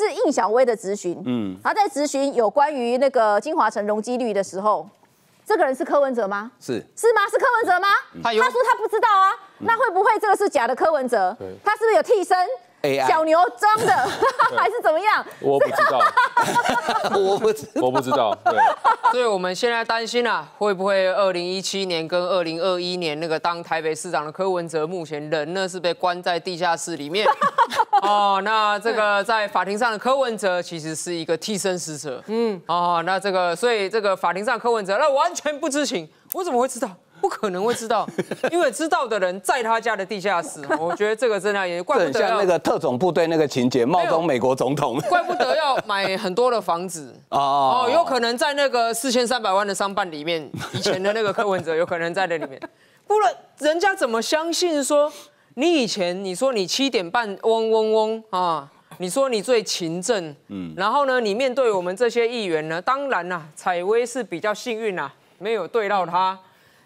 是应小薇的咨询，嗯，他在咨询有关于那个金华城容积率的时候，这个人是柯文哲吗？是是吗？是柯文哲吗？他他说他不知道啊，那会不会这个是假的柯文哲？他是不是有替身？小牛装的 还是怎么样？我不知道，我不我不知道，对，所以我们现在担心啊，会不会二零一七年跟二零二一年那个当台北市长的柯文哲，目前人呢是被关在地下室里面？哦，那这个在法庭上的柯文哲其实是一个替身使者。嗯，哦，那这个，所以这个法庭上柯文哲那完全不知情，我怎么会知道？不可能会知道，因为知道的人在他家的地下室。我觉得这个真的也怪不得。像那个特种部队那个情节冒充美国总统，怪不得要买很多的房子 哦哦，有可能在那个四千三百万的商办里面，以前的那个柯文哲有可能在那里面。不然人家怎么相信说？你以前你说你七点半嗡嗡嗡啊，你说你最勤政，嗯，然后呢，你面对我们这些议员呢，当然啦，采薇是比较幸运啦，没有对到他。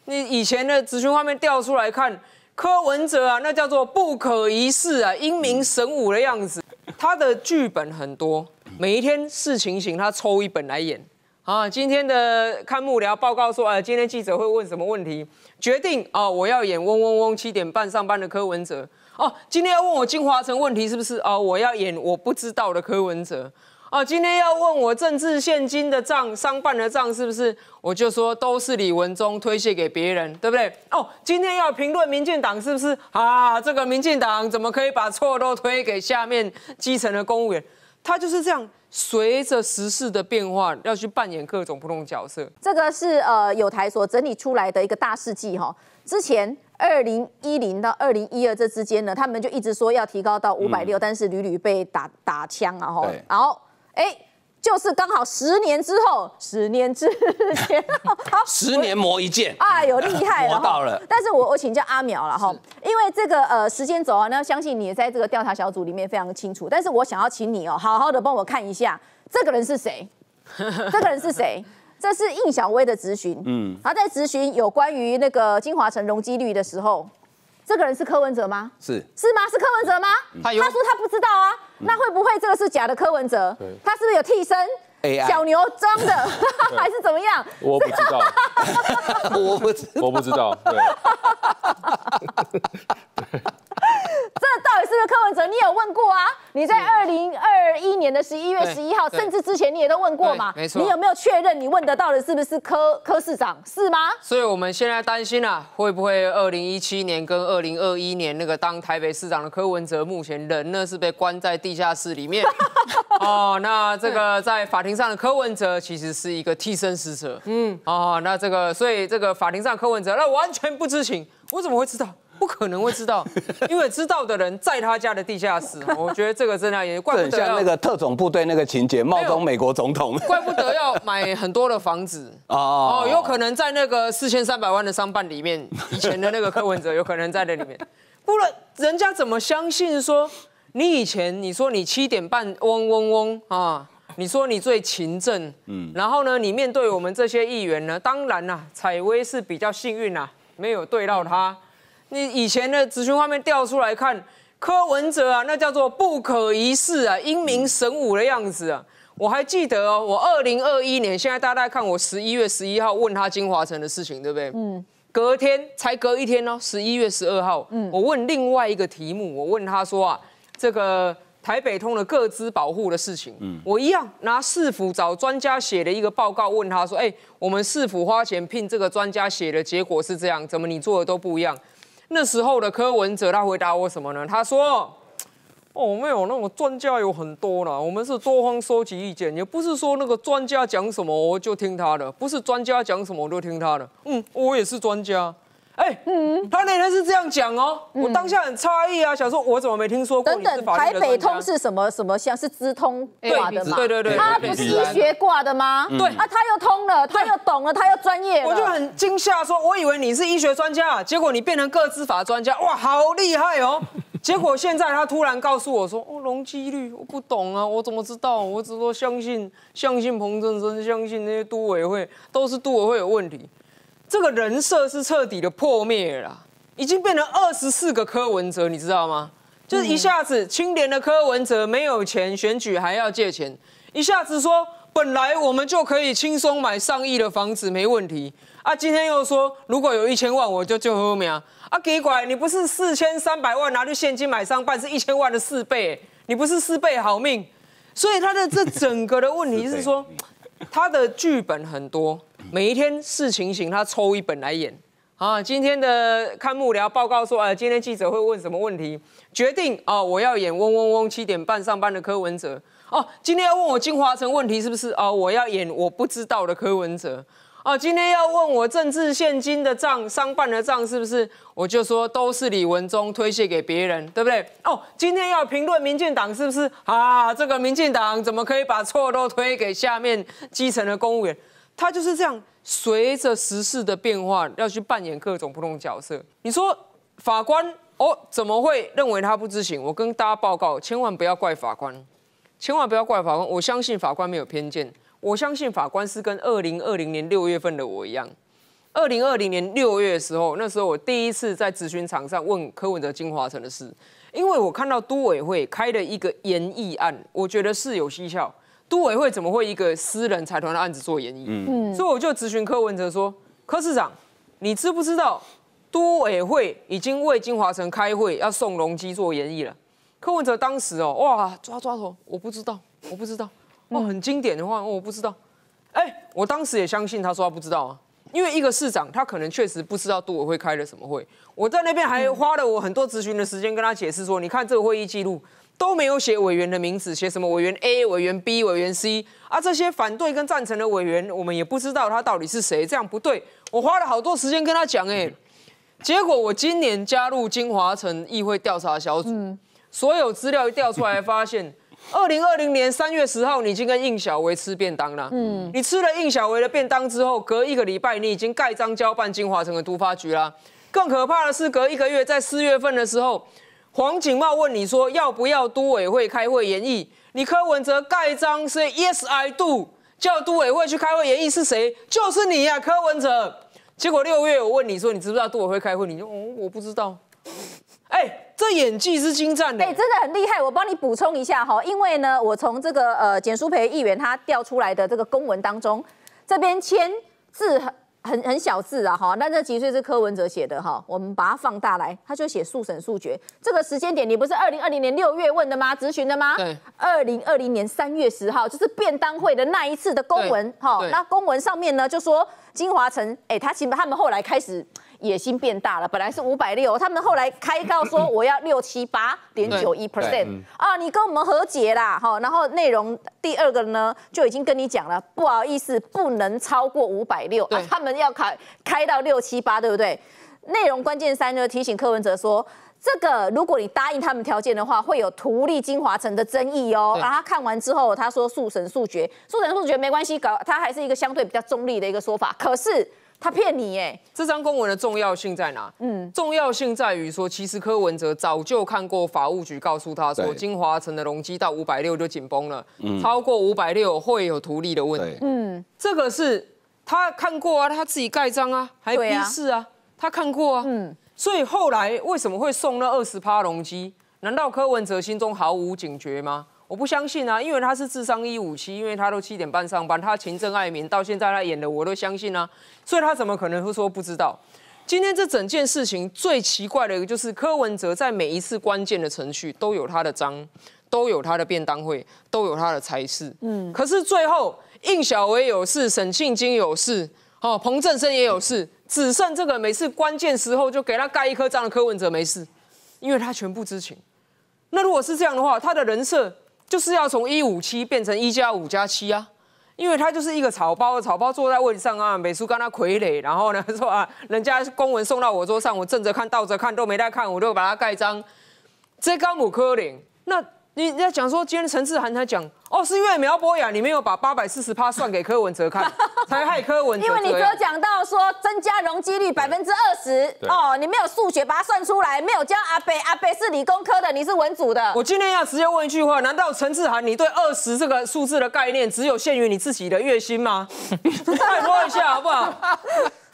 你以前的咨询画面调出来看，柯文哲啊，那叫做不可一世啊，英明神武的样子，他的剧本很多，每一天事情型他抽一本来演。啊，今天的看幕僚报告说，啊，今天记者会问什么问题，决定啊，我要演嗡嗡嗡七点半上班的柯文哲，哦，今天要问我金华城问题是不是啊？我要演我不知道的柯文哲，啊，今天要问我政治现金的账、商办的账是不是？我就说都是李文忠推卸给别人，对不对？哦，今天要评论民进党是不是啊？这个民进党怎么可以把错都推给下面基层的公务员？他就是这样，随着时事的变化，要去扮演各种不同角色。这个是呃，有台所整理出来的一个大事记哈。之前二零一零到二零一二这之间呢，他们就一直说要提高到五百六，但是屡屡被打打枪啊哈。然后，哎。就是刚好十年之后，十年之前，好，十年磨一剑哎呦，厉害了，磨到了。但是我我请教阿苗了哈，因为这个呃时间走啊，那相信你也在这个调查小组里面非常清楚。但是我想要请你哦，好好的帮我看一下，这个人是谁？这个人是谁？这是应小薇的咨询，嗯，他在咨询有关于那个金华城容积率的时候。这个人是柯文哲吗？是是吗？是柯文哲吗？他他说他不知道啊。那会不会这个是假的柯文哲？他是不是有替身？AI 小牛装的 还是怎么样？我不知道，我不知道，我不知道。你有问过啊？你在二零二一年的十一月十一号，甚至之前你也都问过嘛？没错。你有没有确认你问得到的，是不是柯柯市长是吗？所以我们现在担心啊，会不会二零一七年跟二零二一年那个当台北市长的柯文哲，目前人呢是被关在地下室里面？哦，那这个在法庭上的柯文哲其实是一个替身使者。嗯，哦，那这个，所以这个法庭上柯文哲，那完全不知情，我怎么会知道？不可能会知道，因为知道的人在他家的地下室。我觉得这个真的也怪不得。像那个特种部队那个情节，冒充美国总统。怪不得要买很多的房子。哦哦。有可能在那个四千三百万的商办里面，以前的那个柯文哲有可能在那里面。不然人家怎么相信说你以前你说你七点半嗡嗡嗡啊，你说你最勤政。嗯。然后呢，你面对我们这些议员呢，当然啦，彩薇是比较幸运啦，没有对到他。你以前的咨询画面调出来看，柯文哲啊，那叫做不可一世啊，英明神武的样子啊。我还记得哦，我二零二一年，现在大家看我十一月十一号问他金华城的事情，对不对？嗯。隔天才隔一天哦，十一月十二号，嗯，我问另外一个题目，我问他说啊，这个台北通的各资保护的事情，嗯，我一样拿市府找专家写的一个报告问他说，哎，我们市府花钱聘这个专家写的结果是这样，怎么你做的都不一样？那时候的柯文哲，他回答我什么呢？他说：“哦，没有，那我专家有很多了，我们是多方收集意见，也不是说那个专家讲什么我就听他的，不是专家讲什么我都听他的。嗯，我也是专家。”哎，嗯，他那天是这样讲哦，我当下很诧异啊，想说我怎么没听说过？等等，台北通是什么什么像是资通挂的嘛？对对对，他不是医学挂的吗？对啊，他又通了，他又懂了，他又专业。我就很惊吓，说我以为你是医学专家，结果你变成个资法专家，哇，好厉害哦！结果现在他突然告诉我说，哦，容积率我不懂啊，我怎么知道？我只说相信，相信彭振生，相信那些都委会，都是都委会有问题。这个人设是彻底的破灭了，已经变成二十四个柯文哲，你知道吗？就是一下子，清廉的柯文哲没有钱选举还要借钱，一下子说本来我们就可以轻松买上亿的房子没问题啊，今天又说如果有一千万我就就后面啊，给拐你不是四千三百万拿去现金买上半，是一千万的四倍，你不是四倍好命，所以他的这整个的问题是说。他的剧本很多，每一天视情形他抽一本来演啊。今天的看幕僚报告说，呃，今天记者会问什么问题，决定哦，我要演嗡嗡嗡七点半上班的柯文哲哦。今天要问我金华城问题是不是哦，我要演我不知道的柯文哲。哦，今天要问我政治现金的账、商办的账是不是？我就说都是李文忠推卸给别人，对不对？哦，今天要评论民进党是不是？啊，这个民进党怎么可以把错都推给下面基层的公务员？他就是这样，随着时事的变化，要去扮演各种不同角色。你说法官哦，怎么会认为他不知情？我跟大家报告，千万不要怪法官，千万不要怪法官，我相信法官没有偏见。我相信法官是跟二零二零年六月份的我一样。二零二零年六月的时候，那时候我第一次在咨询场上问柯文哲金华城的事，因为我看到都委会开了一个研议案，我觉得是有蹊跷。都委会怎么会一个私人财团的案子做研议？嗯，所以我就咨询柯文哲说：“柯市长，你知不知道都委会已经为金华城开会要送容积做研议了？”柯文哲当时哦，哇，抓抓头，我不知道，我不知道。哦，很经典的话，我不知道。哎，我当时也相信他说他不知道啊，因为一个市长他可能确实不知道杜委会开了什么会。我在那边还花了我很多咨询的时间跟他解释说，你看这个会议记录都没有写委员的名字，写什么委员 A、委员 B、委员 C 啊，这些反对跟赞成的委员我们也不知道他到底是谁，这样不对。我花了好多时间跟他讲，哎，结果我今年加入金华城议会调查小组，所有资料一调出来发现。二零二零年三月十号，你已经跟应小维吃便当了。嗯，你吃了应小维的便当之后，隔一个礼拜，你已经盖章交办金华城的都发局了。更可怕的是，隔一个月，在四月份的时候，黄景茂问你说要不要都委会开会演议，你柯文哲盖章说 yes I do，叫都委会去开会演议是谁？就是你呀，柯文哲。结果六月我问你说，你知不知道都委会开会？你说哦，我不知道。哎，这演技是精湛的。哎，真的很厉害，我帮你补充一下哈，因为呢，我从这个呃简淑培议员他调出来的这个公文当中，这边签字很很很小字啊哈，那这几岁是柯文哲写的哈，我们把它放大来，他就写速审速决。这个时间点你不是二零二零年六月问的吗？咨询的吗？对，二零二零年三月十号就是便当会的那一次的公文哈，那公文上面呢就说金华城，哎，他其实他们后来开始。野心变大了，本来是五百六，他们后来开到说我要六七八点九一 percent 啊！你跟我们和解啦，哈，然后内容第二个呢，就已经跟你讲了，不好意思，不能超过五百六，他们要开开到六七八，对不对？内容关键三呢，提醒柯文哲说，这个如果你答应他们条件的话，会有图利精华城的争议哦。他看完之后，他说速审速决，速审速决没关系，搞他还是一个相对比较中立的一个说法，可是。他骗你耶！这张公文的重要性在哪？嗯，重要性在于说，其实柯文哲早就看过法务局告诉他说，金华城的容积到五百六就紧绷了，超过五百六会有图利的问题。嗯，这个是他看过啊，他自己盖章啊，还批示啊，他看过啊。嗯，所以后来为什么会送那二十趴容积？难道柯文哲心中毫无警觉吗？我不相信啊，因为他是智商一五七，因为他都七点半上班，他勤政爱民，到现在他演的我都相信啊，所以他怎么可能会说不知道？今天这整件事情最奇怪的一个就是柯文哲在每一次关键的程序都有他的章，都有他的便当会，都有他的差事，嗯，可是最后应小维有事，沈庆金有事，哦，彭振声也有事，只剩这个每次关键时候就给他盖一颗章的柯文哲没事，因为他全部知情。那如果是这样的话，他的人设。就是要从一五七变成一加五加七啊，因为他就是一个草包，草包坐在位上啊，美术跟他傀儡，然后呢说啊，人家公文送到我桌上，我正着看、倒着看都没在看，我就把它盖章，这高姆科林。你在讲说，今天陈志涵他讲，哦，是因为苗博雅，你没有把八百四十趴算给柯文哲看，才害柯文哲。因为你哥有讲到说增加容积率百分之二十，哦，你没有数学把它算出来，没有教阿北，阿北是理工科的，你是文组的。我今天要直接问一句话，难道陈志涵，你对二十这个数字的概念，只有限于你自己的月薪吗？再 播一下好不好？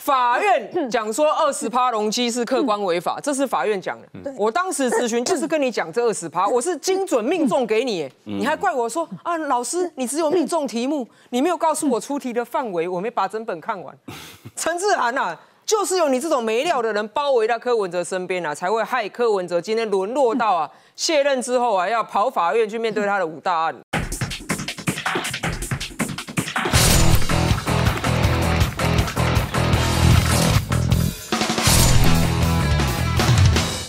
法院讲说二十趴容积是客观违法，这是法院讲的。我当时咨询就是跟你讲这二十趴，我是精准命中给你，你还怪我说啊，老师你只有命中题目，你没有告诉我出题的范围，我没把整本看完。陈志涵呐，就是有你这种没料的人包围在柯文哲身边啊，才会害柯文哲今天沦落到啊卸任之后啊要跑法院去面对他的五大案。